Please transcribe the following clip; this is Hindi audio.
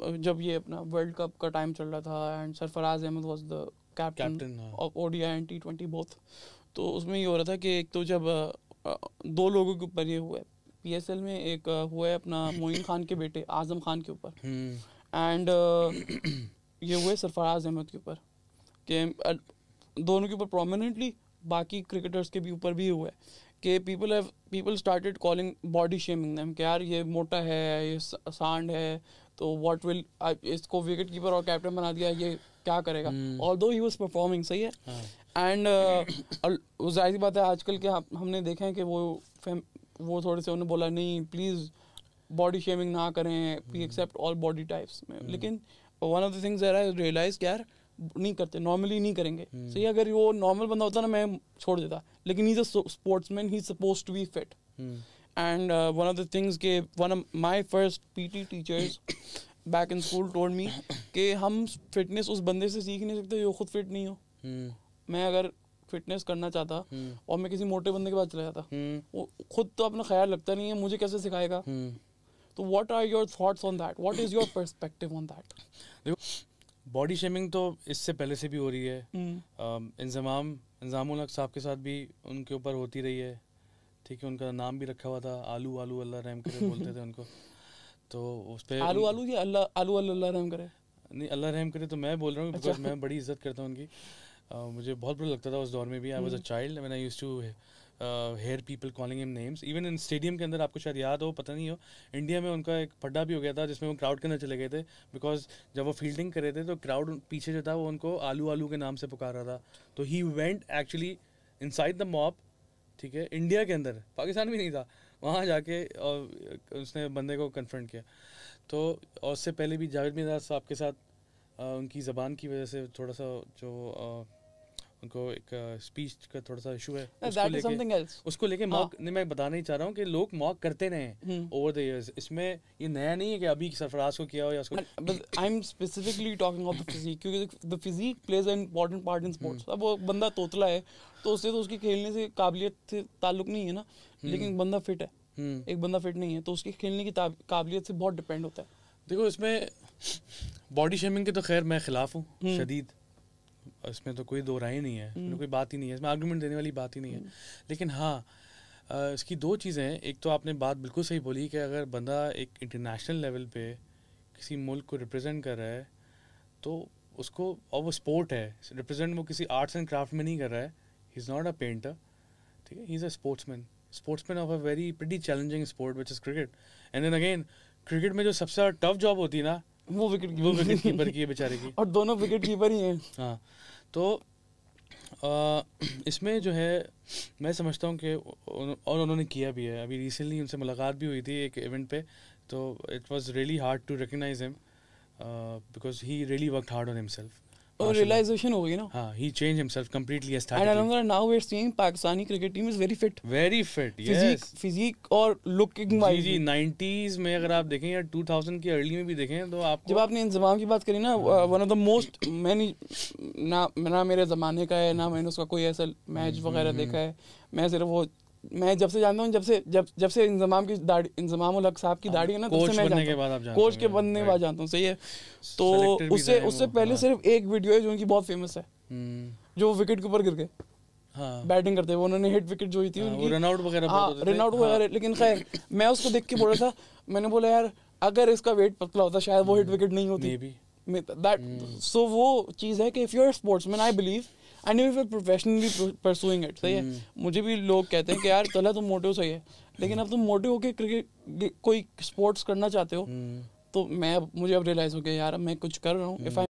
जब ये अपना वर्ल्ड कप का टाइम चल रहा था and Sarfaraz Ahmed was the captain of ODI and T twenty both तो उसमें ये हो रहा था कि एक तो जब दो लोगों के ऊपर ये हुआ है एल में एक हुआ है अपना मोइन खान के बेटे आजम खान के ऊपर एंड हम्म। ये हुए सरफराज अहमद के ऊपर के दोनों के ऊपर प्रोमिनेंटली बाकी क्रिकेटर्स के भी ऊपर भी हुआ है कि people have people started calling body shaming them कि यार ये मोटा है ये सांड है तो व्हाट विल इसको विकेट कीपर और कैप्टन बना दिया ये क्या करेगा ऑल दो ही वॉज परफॉर्मिंग सही है एंड हाँ। uh, जाहिर बात है आजकल के हमने देखा है कि वो वो थोड़े से उन्होंने बोला नहीं प्लीज़ बॉडी शेमिंग ना करें we accept all body types में लेकिन one of the things realise कि यार नहीं करते नॉर्मली नहीं करेंगे हम्म। सही अगर वो नॉर्मल बंदा होता ना मैं छोड़ देता लेकिन he sportsman he suppose to be fit And uh, one of the things के one of my first PT teachers back in school told me कि हम फिटनेस उस बंदे से सीख नहीं सकते जो खुद फिट नहीं हो hmm. मैं अगर फिटनेस करना चाहता hmm. और मैं किसी मोटे बंदे के पास चला जाता hmm. वो खुद तो अपना ख्याल रखता नहीं है मुझे कैसे सिखाएगा तो what are your thoughts on that what is your perspective on that देखो बॉडी शेमिंग तो इससे पहले से भी हो रही है इंजमाम इंजाम साहब के साथ भी उनके ऊपर होती रही है ठीक है उनका नाम भी रखा हुआ था आलू आलू अल्लाह रहम करे बोलते थे उनको तो उस पर आलू आलू या अल्लाह आलू अल्लाह अल्लाह रहम करे नहीं अल्लाह रहम करे तो मैं बोल रहा हूँ बिकॉज अच्छा। मैं बड़ी इज्जत करता हूँ उनकी मुझे बहुत बुरा लगता था उस दौर में भी I was hmm. A child man I use to hear people calling him names even in stadium के अंदर आपको शायद याद हो पता नहीं हो इंडिया में उनका एक पड्डा भी हो गया था जिसमें वो क्राउड के अंदर चले गए थे बिकॉज जब वो फील्डिंग कर रहे थे तो क्राउड पीछे जो था वो उनको आलू आलू के नाम से पुकार रहा था तो he went actually inside the mop ठीक है इंडिया के अंदर पाकिस्तान भी नहीं था वहाँ जाके और उसने बंदे को कन्फ्रंट किया तो और उससे पहले भी जावेद मिजाज साहब के साथ उनकी ज़बान की वजह से थोड़ा सा जो आ, उनको एक स्पीच का थोड़ा सा इशू है उसको लेके मॉक हाँ। नहीं मैं बताना ही चाह रहा हूँ कि लोग मॉक करते रहे ओवर द इयर्स इसमें ये नया नहीं है कि अभी सरफराज को किया हो या उसको I am specifically talking of the physique क्योंकि the physique plays an important part in sports अब वो बंदा तोतला है तो उससे तो उसके खेलने से काबिलियत से ताल्लुक नहीं है ना हम्म। लेकिन बंदा फिट है एक बंदा फिट हम्म। नहीं है तो उसके खेलने की काबिलियत से बहुत डिपेंड होता है देखो इसमें बॉडी शेमिंग के तो खैर मैं खिलाफ हूँ हम्म। शदीद इसमें तो कोई दो राय नहीं है इसमें हम्म। कोई बात ही नहीं है इसमें आर्गूमेंट देने वाली बात ही नहीं है हम्म। लेकिन हाँ इसकी दो चीज़ें हैं एक तो आपने बात बिल्कुल सही बोली कि अगर बंदा एक इंटरनेशनल लेवल पे किसी मुल्क को रिप्रेजेंट कर रहा है तो उसको और वो स्पोर्ट है रिप्रेजेंट वो किसी आर्ट्स एंड क्राफ्ट में नहीं कर रहा है he is not a painter ठीक है he is a sportsman sportsman of a very pretty challenging sport which is cricket and then again cricket में जो सबसे टफ जॉब होती है ना वो विकेट वो विकेट कीपर की है बेचारे की और दोनों विकेट कीपर ही हैं हाँ तो इसमें जो है मैं समझता हूँ कि और उन्होंने किया भी है अभी रिसेंटली उनसे मुलाकात भी हुई थी एक इवेंट पे तो it was really hard to recognise him because he really work hard on himself और रियलाइजेशन हो गई ना हां he change himself completely as and another now we are seeing Pakistani cricket team is very fit very fit yes physique physique और लुकिंग वाइज जी 90s में अगर आप देखें या 2000 की अर्ली में भी देखें तो आप जब आपने इंतजाम की बात करी ना वन ऑफ द मोस्ट मैंने ना ना मेरे जमाने का है ना मैंने उसका कोई ऐसा मैच हम्म, वगैरह हम्म, देखा हम्म। है मैं सिर्फ वो मैं जब से जानता हूँ जब से जब जब से इंजमाम की दाढ़ी इंजमाम हक साहब की हाँ, दाढ़ी है ना तब से मैं जानता हूँ कोच के बनने के बाद जानता हूँ सही है तो उससे उससे पहले सिर्फ एक वीडियो है जो उनकी बहुत फेमस है हम्म। जो विकेट के ऊपर गिर गए हाँ। बैटिंग करते हुए उन्होंने हिट विकेट जो हुई थी हाँ, उनकी रन आउट वगैरह हाँ रन आउट वगैरह हाँ। लेकिन खैर मैं उसको देख के बोला था मैंने बोला यार अगर इसका वेट पतला होता शायद वो हिट हम्म। विकेट नहीं होती दैट सो हम्म। वो चीज़ है कि if you are sportsman I believe and new फिर प्रोफेशनली परसुइंग इट सही है hmm. मुझे भी लोग कहते हैं कि यार चला तुम मोटे हो सही है लेकिन अब तुम मोटे के क्रिकेट कोई स्पोर्ट्स करना चाहते हो hmm. तो मैं मुझे अब रियलाइज हो गया यार मैं कुछ कर रहा हूँ इफ आई hmm.